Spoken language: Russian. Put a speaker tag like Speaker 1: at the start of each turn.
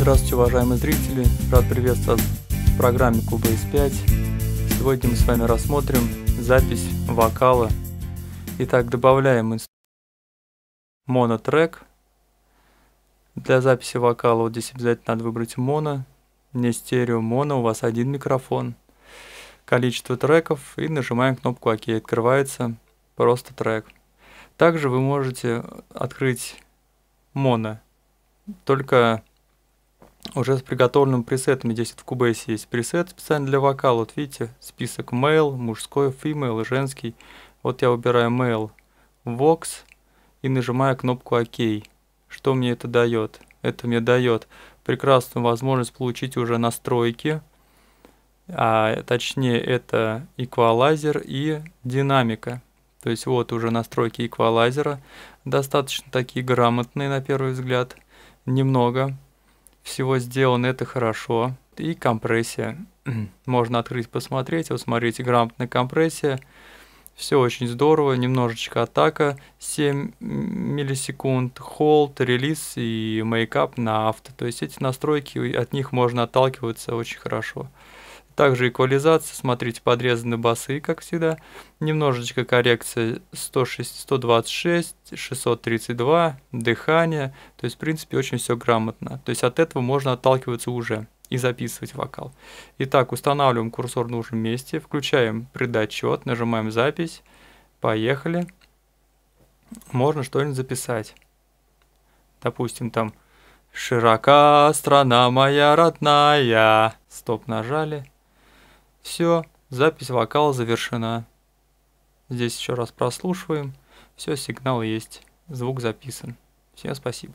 Speaker 1: Здравствуйте, уважаемые зрители! Рад приветствовать в программе Куба из 5. Сегодня мы с вами рассмотрим запись вокала. Итак, добавляем инст... монотрек. Для записи вокала вот здесь обязательно надо выбрать моно, не стерео, моно, у вас один микрофон. Количество треков и нажимаем кнопку ОК, открывается просто трек. Также вы можете открыть моно, только уже с приготовленным пресетами. Здесь в Cubase есть пресет специально для вокала. Вот видите, список male, мужской, female, женский. Вот я выбираю male Vox и нажимаю кнопку ОК. Что мне это дает? Это мне дает прекрасную возможность получить уже настройки. А, точнее, это эквалайзер и динамика. То есть вот уже настройки эквалайзера. Достаточно такие грамотные на первый взгляд. Немного всего сделано это хорошо. И компрессия. Можно открыть, посмотреть. Вот смотрите, грамотная компрессия. Все очень здорово, немножечко атака, 7 миллисекунд, холд, релиз и мейкап на авто. То есть эти настройки, от них можно отталкиваться очень хорошо. Также эквализация, смотрите, подрезаны басы, как всегда. Немножечко коррекция 106, 126, 632, дыхание. То есть, в принципе, очень все грамотно. То есть от этого можно отталкиваться уже и записывать вокал. Итак, устанавливаем курсор в нужном месте, включаем предотчет, нажимаем запись, поехали. Можно что-нибудь записать. Допустим, там «Широка страна моя родная». Стоп нажали. Все, запись вокала завершена. Здесь еще раз прослушиваем. Все, сигнал есть. Звук записан. Всем спасибо.